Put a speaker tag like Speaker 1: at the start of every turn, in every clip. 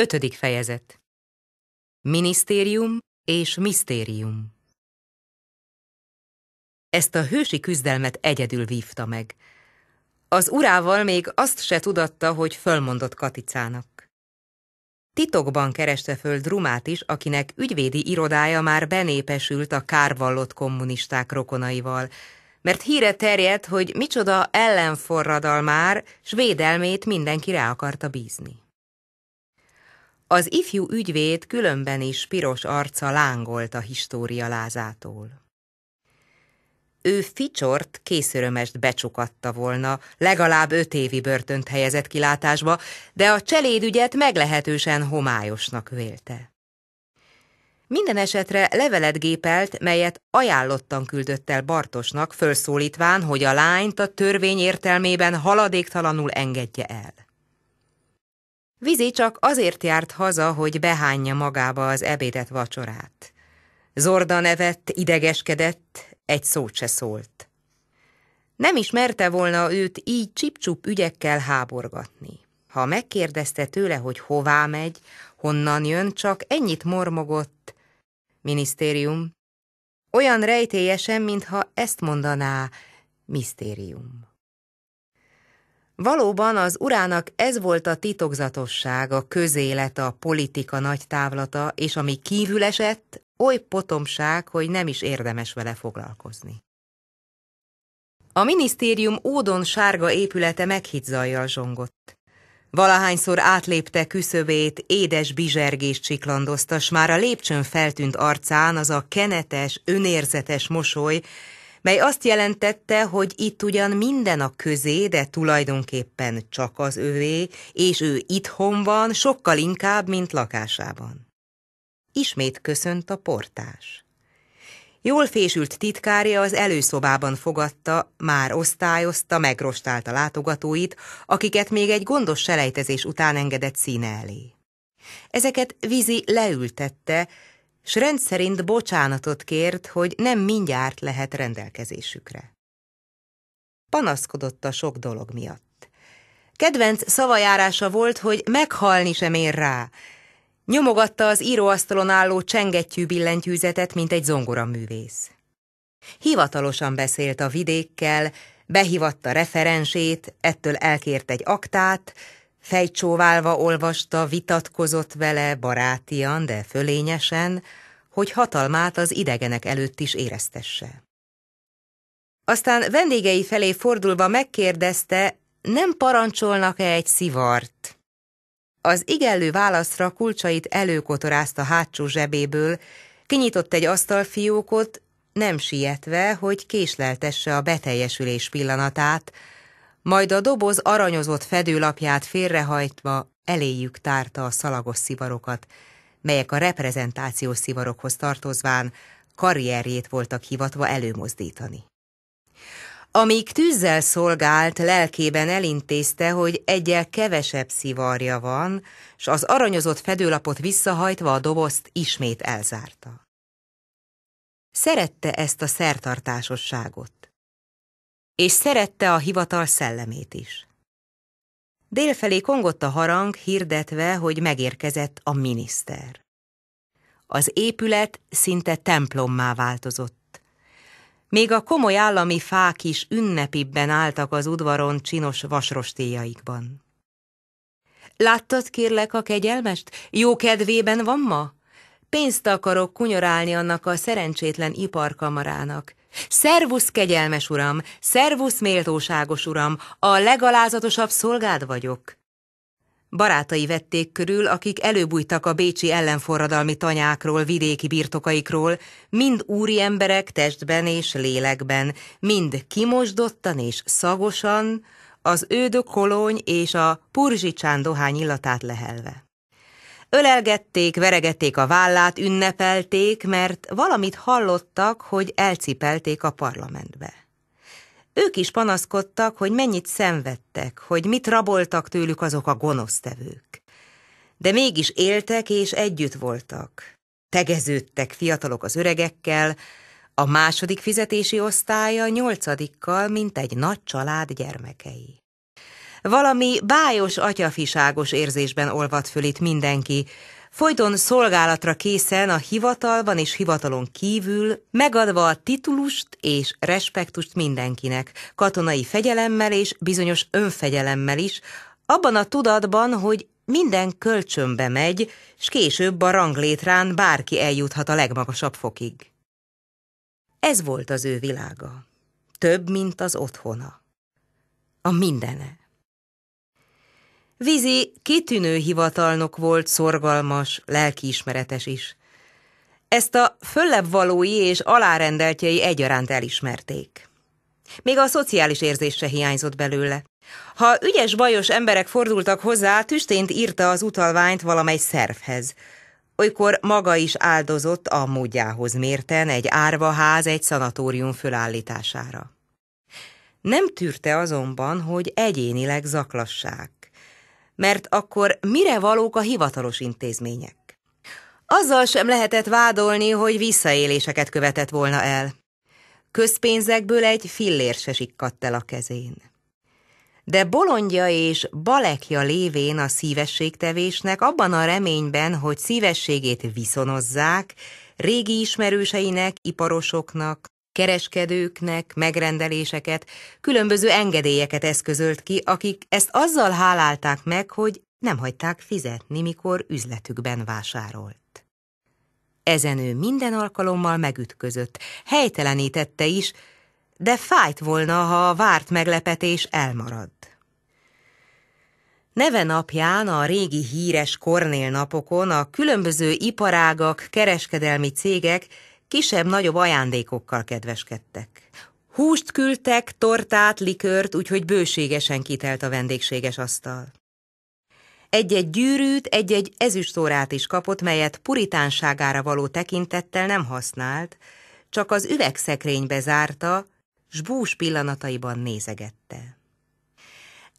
Speaker 1: Ötödik fejezet Minisztérium és misztérium Ezt a hősi küzdelmet egyedül vívta meg. Az urával még azt se tudatta, hogy fölmondott Katicának. Titokban kereste föl Drumát is, akinek ügyvédi irodája már benépesült a kárvallott kommunisták rokonaival, mert híre terjedt, hogy micsoda ellenforradal már, s védelmét mindenki rá akarta bízni. Az ifjú ügyvéd különben is piros arca lángolt a história lázától. Ő Ficsort készörömest becsukatta volna, legalább öt évi börtönt helyezett kilátásba, de a cselédügyet meglehetősen homályosnak vélte. Minden esetre levelet gépelt, melyet ajánlottan küldött el Bartosnak, fölszólítván, hogy a lányt a törvény értelmében haladéktalanul engedje el. Vizi csak azért járt haza, hogy behányja magába az ebédet vacsorát. Zorda nevett, idegeskedett, egy szót se szólt. Nem ismerte volna őt így csipcsup ügyekkel háborgatni. Ha megkérdezte tőle, hogy hová megy, honnan jön, csak ennyit mormogott. Minisztérium. Olyan rejtélyesen, mintha ezt mondaná, misztérium. Valóban az urának ez volt a titokzatosság, a közélet, a politika nagy távlata, és ami kívül esett, oly potomság, hogy nem is érdemes vele foglalkozni. A minisztérium ódon sárga épülete meghitt zajjal zsongott. Valahányszor átlépte küszövét, édes bizsergés csiklandoztas, már a lépcsőn feltűnt arcán az a kenetes, önérzetes mosoly, mely azt jelentette, hogy itt ugyan minden a közé, de tulajdonképpen csak az övé, és ő itthon van, sokkal inkább, mint lakásában. Ismét köszönt a portás. Jól fésült titkárja az előszobában fogadta, már osztályozta, a látogatóit, akiket még egy gondos selejtezés után engedett színe elé. Ezeket vízi leültette, s rendszerint bocsánatot kért, hogy nem mindjárt lehet rendelkezésükre. Panaszkodott a sok dolog miatt. Kedvenc szavajárása volt, hogy meghalni sem ér rá. Nyomogatta az íróasztalon álló csengettyű billentyűzetet, mint egy zongoraművész. Hivatalosan beszélt a vidékkel, behívatta referensét, ettől elkért egy aktát, Fejcsóválva olvasta, vitatkozott vele barátian, de fölényesen, hogy hatalmát az idegenek előtt is éreztesse. Aztán vendégei felé fordulva megkérdezte, nem parancsolnak-e egy szivart? Az igellő válaszra kulcsait előkotorázta hátsó zsebéből, kinyitott egy asztalfiókot, nem sietve, hogy késleltesse a beteljesülés pillanatát, majd a doboz aranyozott fedőlapját félrehajtva eléjük tárta a szalagos szivarokat, melyek a reprezentációs szivarokhoz tartozván karrierjét voltak hivatva előmozdítani. Amíg tűzzel szolgált, lelkében elintézte, hogy egyel kevesebb szivarja van, s az aranyozott fedőlapot visszahajtva a dobozt ismét elzárta. Szerette ezt a szertartásosságot és szerette a hivatal szellemét is. Délfelé kongott a harang, hirdetve, hogy megérkezett a miniszter. Az épület szinte templommá változott. Még a komoly állami fák is ünnepibben álltak az udvaron csinos vasrostéjaikban. Láttad, kérlek, a kegyelmest? Jó kedvében van ma? Pénzt akarok kunyorálni annak a szerencsétlen iparkamarának. Szervusz, kegyelmes uram, szervusz, méltóságos uram, a legalázatosabb szolgád vagyok. Barátai vették körül, akik előbújtak a bécsi ellenforradalmi tanyákról, vidéki birtokaikról, mind úri emberek testben és lélekben, mind kimosdottan és szagosan, az ődök kolony és a purzsicsán dohány illatát lehelve. Ölelgették, veregették a vállát, ünnepelték, mert valamit hallottak, hogy elcipelték a parlamentbe. Ők is panaszkodtak, hogy mennyit szenvedtek, hogy mit raboltak tőlük azok a gonosztevők. De mégis éltek és együtt voltak. Tegeződtek fiatalok az öregekkel, a második fizetési osztálya nyolcadikkal, mint egy nagy család gyermekei. Valami bájos atyafiságos érzésben olvad föl itt mindenki, folyton szolgálatra készen a hivatalban és hivatalon kívül, megadva a titulust és respektust mindenkinek, katonai fegyelemmel és bizonyos önfegyelemmel is, abban a tudatban, hogy minden kölcsönbe megy, s később a ranglétrán bárki eljuthat a legmagasabb fokig. Ez volt az ő világa, több, mint az otthona, a mindene. Vizi kitűnő hivatalnok volt, szorgalmas, lelkiismeretes is. Ezt a föllebb valói és alárendeltjei egyaránt elismerték. Még a szociális érzés se hiányzott belőle. Ha ügyes bajos emberek fordultak hozzá, tüstént írta az utalványt valamely szervhez. Olykor maga is áldozott a módjához mérten egy árvaház egy szanatórium fölállítására. Nem tűrte azonban, hogy egyénileg zaklassák mert akkor mire valók a hivatalos intézmények? Azzal sem lehetett vádolni, hogy visszaéléseket követett volna el. Közpénzekből egy fillér se sikkadt el a kezén. De bolondja és balekja lévén a szívességtevésnek abban a reményben, hogy szívességét viszonozzák, régi ismerőseinek, iparosoknak, kereskedőknek megrendeléseket, különböző engedélyeket eszközölt ki, akik ezt azzal hálálták meg, hogy nem hagyták fizetni, mikor üzletükben vásárolt. Ezen ő minden alkalommal megütközött, helytelenítette is, de fájt volna, ha a várt meglepetés elmarad. Neve napján a régi híres Kornél napokon a különböző iparágak, kereskedelmi cégek kisebb-nagyobb ajándékokkal kedveskedtek. Húst küldtek, tortát, likört, úgyhogy bőségesen kitelt a vendégséges asztal. Egy-egy gyűrűt, egy-egy ezüstórát is kapott, melyet puritánságára való tekintettel nem használt, csak az üvegszekrénybe zárta, s bús pillanataiban nézegette.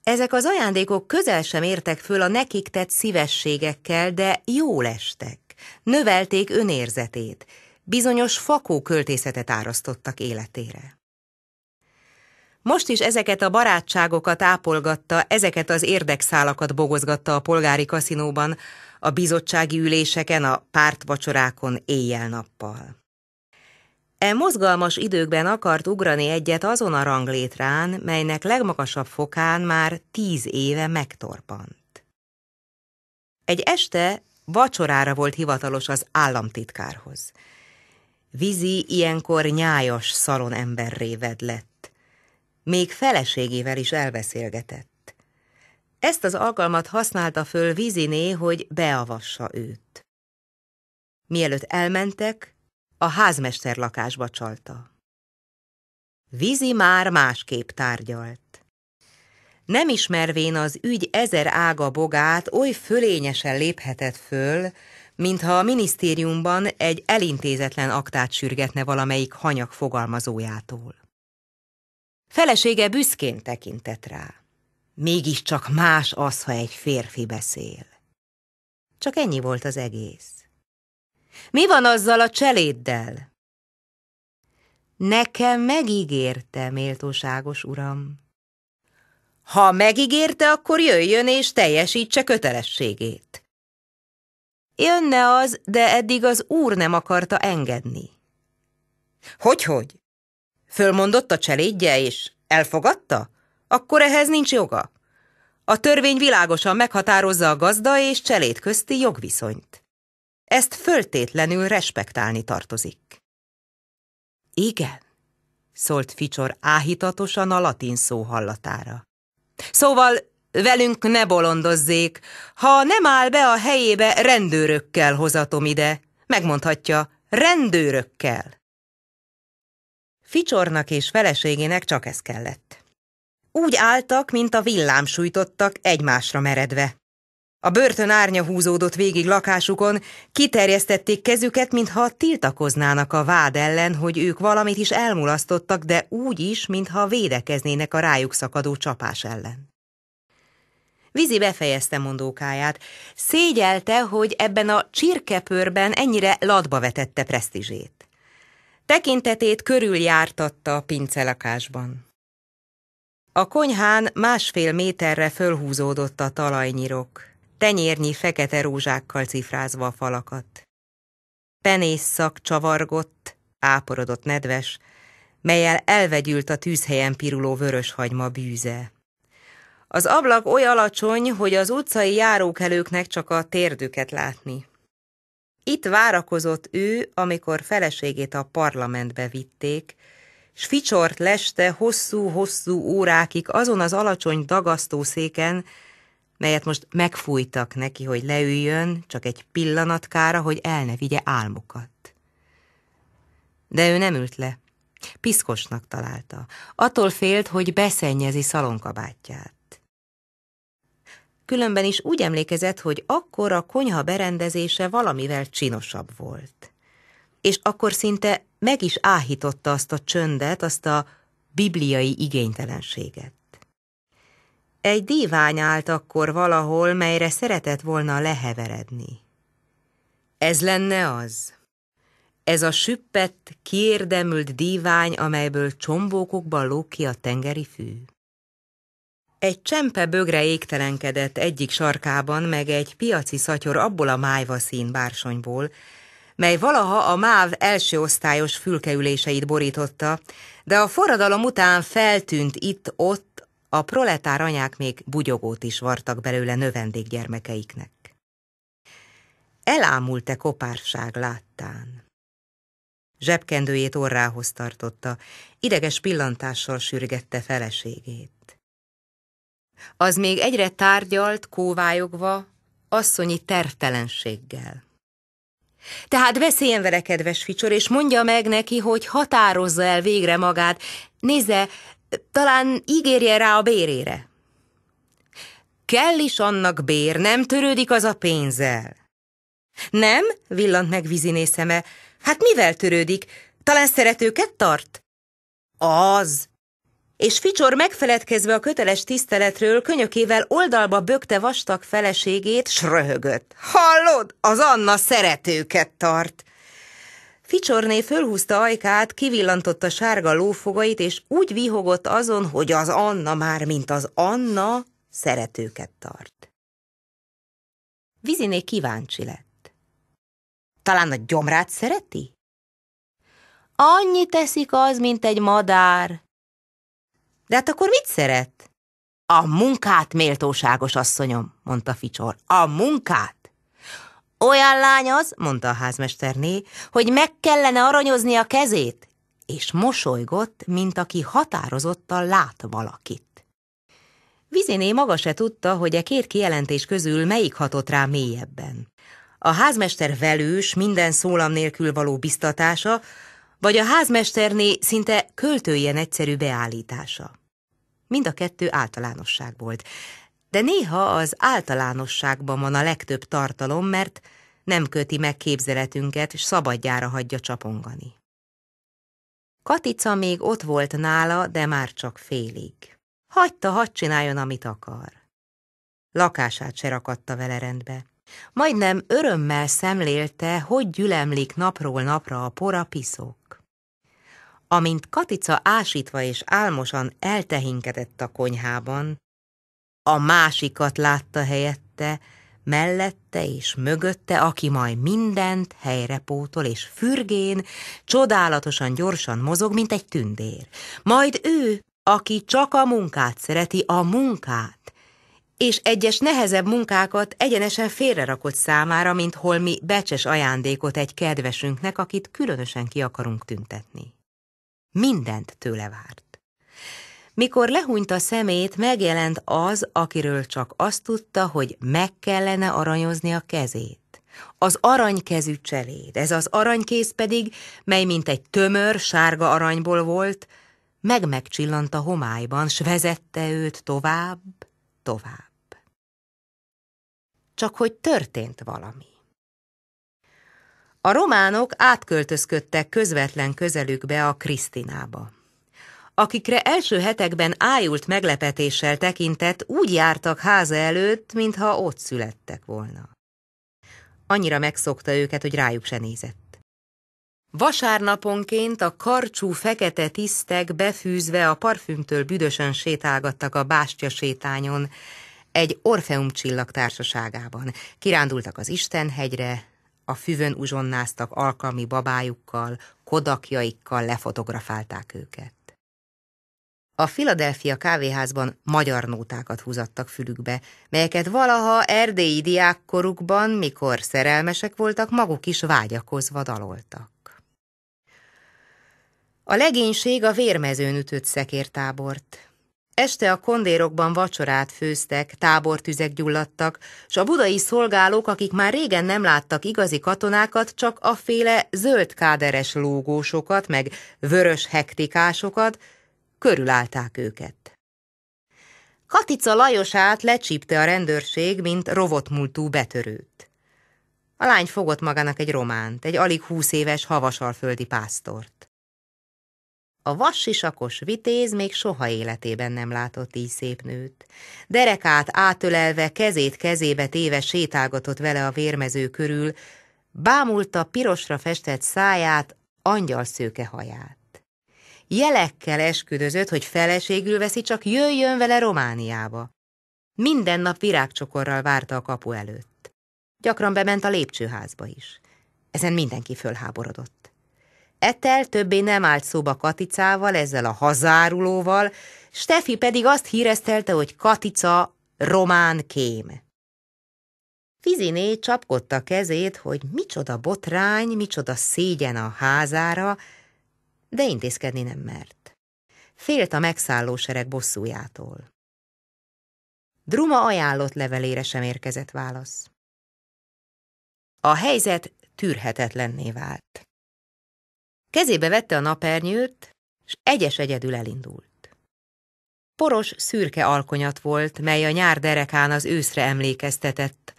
Speaker 1: Ezek az ajándékok közel sem értek föl a nekik tett szívességekkel, de jól estek, növelték önérzetét, bizonyos fakó költészetet árasztottak életére. Most is ezeket a barátságokat ápolgatta, ezeket az érdekszálakat bogozgatta a polgári kaszinóban, a bizottsági üléseken, a pártvacsorákon éjjel-nappal. E mozgalmas időkben akart ugrani egyet azon a ranglétrán, melynek legmagasabb fokán már tíz éve megtorpant. Egy este vacsorára volt hivatalos az államtitkárhoz. Vizi ilyenkor nyájas szaron emberréved lett. Még feleségével is elbeszélgetett. Ezt az alkalmat használta föl Viziné, hogy beavassa őt. Mielőtt elmentek, a házmester lakásba csalta. Vizi már másképp tárgyalt. Nem ismervén az ügy ezer ága bogát, oly fölényesen léphetett föl, mintha a minisztériumban egy elintézetlen aktát sürgetne valamelyik hanyag fogalmazójától. Felesége büszkén tekintett rá. Mégiscsak más az, ha egy férfi beszél. Csak ennyi volt az egész. Mi van azzal a cseléddel? Nekem megígérte, méltóságos uram. Ha megígérte, akkor jöjjön és teljesítse kötelességét. Jönne az, de eddig az úr nem akarta engedni. Hogyhogy? Fölmondott a cselédje és elfogadta? Akkor ehhez nincs joga. A törvény világosan meghatározza a gazda és cseléd közti jogviszonyt. Ezt föltétlenül respektálni tartozik. Igen, szólt Ficsor áhítatosan a latin szó hallatára. Szóval Velünk ne bolondozzék, ha nem áll be a helyébe, rendőrökkel hozatom ide. Megmondhatja, rendőrökkel. Ficsornak és feleségének csak ez kellett. Úgy álltak, mint a villám sújtottak, egymásra meredve. A börtön árnya húzódott végig lakásukon, kiterjesztették kezüket, mintha tiltakoznának a vád ellen, hogy ők valamit is elmulasztottak, de úgy is, mintha védekeznének a rájuk szakadó csapás ellen. Vizi befejezte mondókáját. Szégyelte, hogy ebben a csirkepörben ennyire ladba vetette presztizsét. Tekintetét körüljártatta a pincelakásban. A konyhán másfél méterre fölhúzódott a talajnyirok, tenyérnyi fekete rózsákkal cifrázva a falakat. Penészszak csavargott, áporodott nedves, melyel elvegyült a tűzhelyen piruló vöröshagyma bűze. Az ablak oly alacsony, hogy az utcai járókelőknek csak a térdüket látni. Itt várakozott ő, amikor feleségét a parlamentbe vitték, s ficsort leste hosszú-hosszú órákig azon az alacsony dagasztószéken, melyet most megfújtak neki, hogy leüljön, csak egy pillanatkára, hogy el ne vigye álmukat. De ő nem ült le. Piszkosnak találta. Attól félt, hogy beszennyezi szalonkabátját különben is úgy emlékezett, hogy akkor a konyha berendezése valamivel csinosabb volt. És akkor szinte meg is áhította azt a csöndet, azt a bibliai igénytelenséget. Egy dívány állt akkor valahol, melyre szeretett volna leheveredni. Ez lenne az. Ez a süppett, kiérdemült dívány, amelyből csombókokban lók ki a tengeri fű. Egy csempe bögre égtelenkedett egyik sarkában, meg egy piaci szatyor abból a májva szín bársonyból, mely valaha a MÁV első osztályos fülkeüléseit borította, de a forradalom után feltűnt itt-ott, a proletár anyák még bugyogót is vartak belőle növendékgyermekeiknek. Elámult-e kopárság láttán? Zsebkendőjét orrához tartotta, ideges pillantással sürgette feleségét az még egyre tárgyalt, kóvályogva, asszonyi tervtelenséggel. Tehát beszéljen vele, kedves Ficsor, és mondja meg neki, hogy határozza el végre magát. Nézze, talán ígérje rá a bérére. Kell is annak bér, nem törődik az a pénzzel. Nem? villant meg vizinészeme. Hát mivel törődik? Talán szeretőket tart? Az, és Ficsor megfeledkezve a köteles tiszteletről könyökével oldalba bökte vastag feleségét, s röhögött. Hallod, az Anna szeretőket tart! Ficsorné fölhúzta ajkát, kivillantotta sárga lófogait, és úgy vihogott azon, hogy az Anna már, mint az Anna, szeretőket tart. Viziné kíváncsi lett. Talán a gyomrát szereti? Annyi teszik az, mint egy madár, de hát akkor mit szeret? A munkát, méltóságos asszonyom, mondta Ficsor. A munkát! Olyan lány az, mondta a házmesterné, hogy meg kellene aranyozni a kezét, és mosolygott, mint aki határozottan lát valakit. Viziné maga se tudta, hogy a e két kijelentés közül melyik hatott rá mélyebben. A házmester velős, minden szólam nélkül való biztatása, vagy a házmesterné szinte költőjen egyszerű beállítása mind a kettő általánosság volt. De néha az általánosságban van a legtöbb tartalom, mert nem köti meg képzeletünket, és szabadjára hagyja csapongani. Katica még ott volt nála, de már csak félig. Hagyta, hadd csináljon, amit akar. Lakását se rakatta vele rendbe. Majdnem örömmel szemlélte, hogy gyülemlik napról napra a pora piszok. Amint Katica ásítva és álmosan eltehinkedett a konyhában, a másikat látta helyette, mellette és mögötte, aki majd mindent helyre pótol, és fürgén, csodálatosan gyorsan mozog, mint egy tündér. Majd ő, aki csak a munkát szereti, a munkát, és egyes nehezebb munkákat egyenesen félrerakott számára, mint holmi becses ajándékot egy kedvesünknek, akit különösen ki akarunk tüntetni. Mindent tőle várt. Mikor lehúnyt a szemét, megjelent az, akiről csak azt tudta, hogy meg kellene aranyozni a kezét. Az aranykezű cseléd, ez az aranykész pedig, mely mint egy tömör sárga aranyból volt, meg-megcsillant a homályban, s vezette őt tovább, tovább. Csak hogy történt valami. A románok átköltözködtek közvetlen közelükbe a Krisztinába. Akikre első hetekben ájult meglepetéssel tekintett, úgy jártak háza előtt, mintha ott születtek volna. Annyira megszokta őket, hogy rájuk se nézett. Vasárnaponként a karcsú fekete tisztek befűzve a parfümtől büdösen sétálgattak a bástya sétányon, egy Orfeum csillag társaságában. Kirándultak az Istenhegyre, a füvön uzsonnáztak alkalmi babájukkal, kodakjaikkal lefotografálták őket. A Philadelphia kávéházban magyar nótákat húzattak fülükbe, melyeket valaha erdélyi diákkorukban, mikor szerelmesek voltak, maguk is vágyakozva daloltak. A legénység a vérmezőn ütött szekértábort, Este a kondérokban vacsorát főztek, tábortüzek gyulladtak, s a budai szolgálók, akik már régen nem láttak igazi katonákat, csak a féle zöld káderes lógósokat, meg vörös hektikásokat, körülállták őket. Katica Lajosát lecsípte a rendőrség, mint rovotmúltú betörőt. A lány fogott magának egy románt, egy alig húsz éves havasalföldi pásztort. A vassisakos vitéz még soha életében nem látott így szép nőt. Derekát átölelve, kezét kezébe téve sétálgatott vele a vérmező körül, bámulta pirosra festett száját, angyalszőke haját. Jelekkel esküdözött, hogy feleségül veszi, csak jöjjön vele Romániába. Minden nap virágcsokorral várta a kapu előtt. Gyakran bement a lépcsőházba is. Ezen mindenki fölháborodott. Etel többé nem állt szóba Katicával, ezzel a hazárulóval, Stefi pedig azt híresztelte, hogy Katica román kém. Fiziné csapkodta kezét, hogy micsoda botrány, micsoda szégyen a házára, de intézkedni nem mert. Félt a megszálló sereg bosszújától. Druma ajánlott levelére sem érkezett válasz. A helyzet tűrhetetlenné vált. Kezébe vette a napernyőt, s egyes egyedül elindult. Poros, szürke alkonyat volt, mely a nyár derekán az őszre emlékeztetett,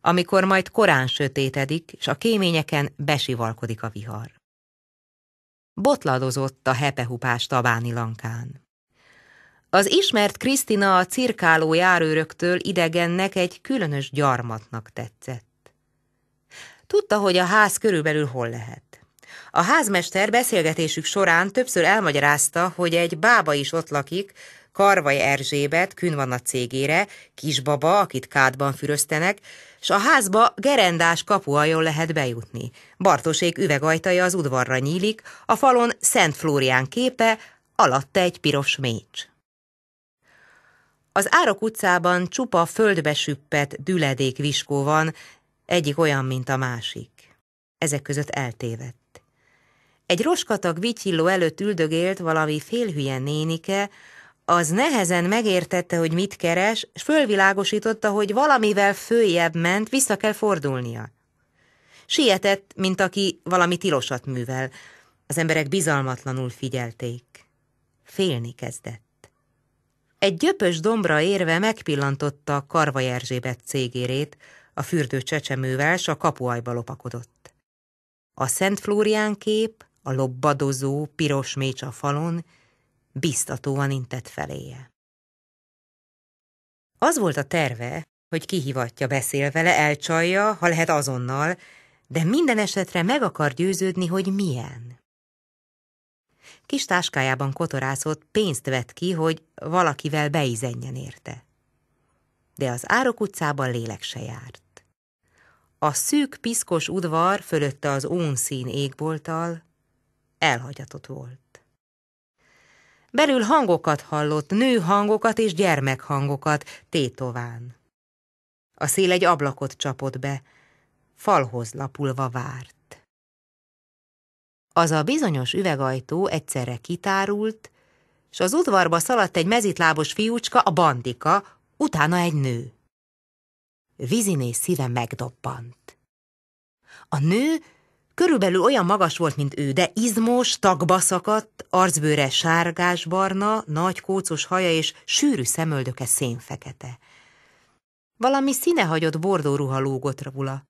Speaker 1: amikor majd korán sötétedik, és a kéményeken besivalkodik a vihar. Botladozott a hepehupás tabáni lankán. Az ismert Krisztina a cirkáló járőröktől idegennek egy különös gyarmatnak tetszett. Tudta, hogy a ház körülbelül hol lehet. A házmester beszélgetésük során többször elmagyarázta, hogy egy bába is ott lakik, Karvai Erzsébet, a cégére, kisbaba, akit kádban füröztenek, s a házba gerendás kapuajon lehet bejutni. Bartosék üvegajtaja az udvarra nyílik, a falon Szent Flórián képe, alatta egy piros mécs. Az Árok utcában csupa földbe süppet düledék viskó van, egyik olyan, mint a másik. Ezek között eltévedt. Egy roskatag vityilló előtt üldögélt valami félhülye nénike, az nehezen megértette, hogy mit keres, és fölvilágosította, hogy valamivel följebb ment, vissza kell fordulnia. Sietett, mint aki valami tilosat művel. Az emberek bizalmatlanul figyelték. Félni kezdett. Egy gyöpös dombra érve megpillantotta a Karva Erzsébet cégérét, a fürdő csecsemővel s a kapuajba lopakodott. A Szent Flórián kép a lobbadozó, piros mécs a falon, biztatóan intett feléje. Az volt a terve, hogy kihivatja, beszél vele, elcsalja, ha lehet azonnal, de minden esetre meg akar győződni, hogy milyen. Kis táskájában kotorászott, pénzt vett ki, hogy valakivel beizenjen érte. De az Árok utcában lélek se járt. A szűk, piszkos udvar fölötte az ónszín égbolttal, elhagyatott volt. Belül hangokat hallott, nő hangokat és gyermek hangokat tétován. A szél egy ablakot csapott be, falhoz lapulva várt. Az a bizonyos üvegajtó egyszerre kitárult, s az udvarba szaladt egy mezitlábos fiúcska, a bandika, utána egy nő. Viziné szíve megdobbant. A nő Körülbelül olyan magas volt, mint ő, de izmos, tagba szakadt, arcbőre sárgásbarna, nagy kócos haja és sűrű szemöldöke szénfekete. Valami színehagyott bordó ruha lógott rabula.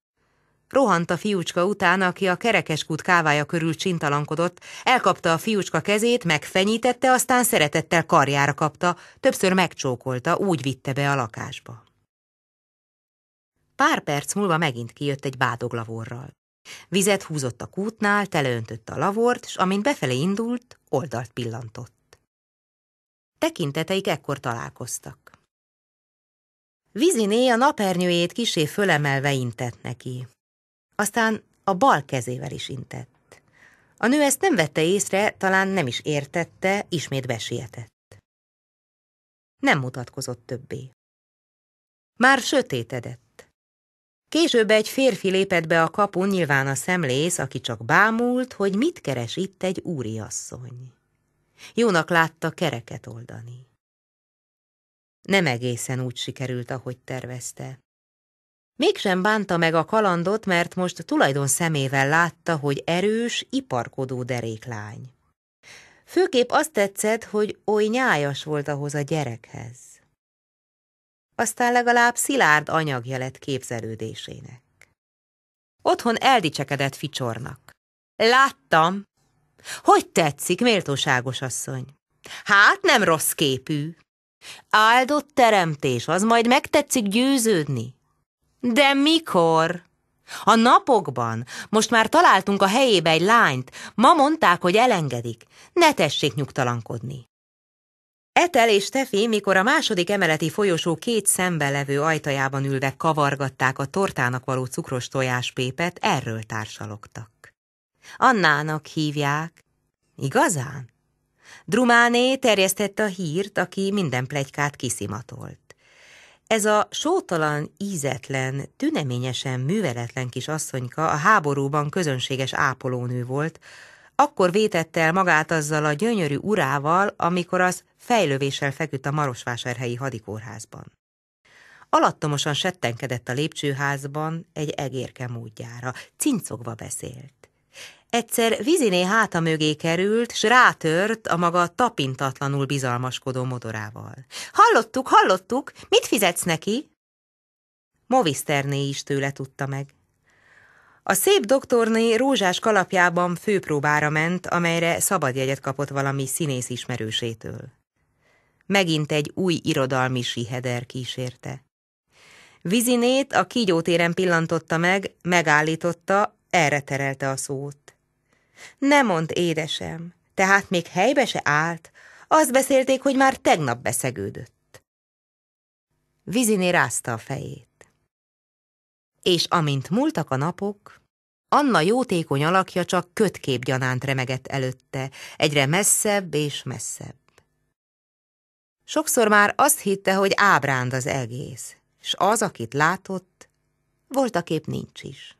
Speaker 1: Rohant a fiúcska után, aki a kerekeskút kávája körül csintalankodott, elkapta a fiúcska kezét, megfenyítette, aztán szeretettel karjára kapta, többször megcsókolta, úgy vitte be a lakásba. Pár perc múlva megint kijött egy bádoglavorral. Vizet húzott a kútnál, teleöntött a lavort, s amint befelé indult, oldalt pillantott. Tekinteteik ekkor találkoztak. Viziné a napernyőjét kisé fölemelve intett neki. Aztán a bal kezével is intett. A nő ezt nem vette észre, talán nem is értette, ismét besietett. Nem mutatkozott többé. Már sötétedett. Később egy férfi lépett be a kapun, nyilván a szemlész, aki csak bámult, hogy mit keres itt egy úriasszony. Jónak látta kereket oldani. Nem egészen úgy sikerült, ahogy tervezte. Mégsem bánta meg a kalandot, mert most tulajdon szemével látta, hogy erős, iparkodó deréklány. Főképp azt tetszett, hogy oly nyájas volt ahhoz a gyerekhez aztán legalább szilárd anyagja lett képzelődésének. Otthon eldicsekedett Ficsornak. Láttam. Hogy tetszik, méltóságos asszony? Hát nem rossz képű. Áldott teremtés, az majd megtetszik győződni. De mikor? A napokban. Most már találtunk a helyébe egy lányt. Ma mondták, hogy elengedik. Ne tessék nyugtalankodni. Etel és Tefi, mikor a második emeleti folyosó két szembe levő ajtajában ülve kavargatták a tortának való cukros tojáspépet, erről társalogtak. Annának hívják. Igazán? Drumáné terjesztette a hírt, aki minden plegykát kiszimatolt. Ez a sótalan, ízetlen, tüneményesen műveletlen kis asszonyka a háborúban közönséges ápolónő volt, akkor vétette el magát azzal a gyönyörű urával, amikor az fejlővéssel feküdt a Marosvásárhelyi hadikórházban. Alattomosan settenkedett a lépcsőházban egy egérke módjára, cincogva beszélt. Egyszer viziné háta mögé került, s rátört a maga tapintatlanul bizalmaskodó modorával. Hallottuk, hallottuk, mit fizetsz neki? Moviszterné is tőle tudta meg. A szép doktorné rózsás kalapjában főpróbára ment, amelyre szabadjegyet kapott valami színész ismerősétől. Megint egy új irodalmi siheder kísérte. Vizinét a kígyótéren pillantotta meg, megállította, erre terelte a szót. Ne mond, édesem, tehát még helybe se állt, azt beszélték, hogy már tegnap beszegődött. Viziné rázta a fejét. És amint múltak a napok, Anna jótékony alakja csak kötkép gyanánt remegett előtte, egyre messzebb és messzebb. Sokszor már azt hitte, hogy ábránd az egész, s az, akit látott, voltaképp nincs is.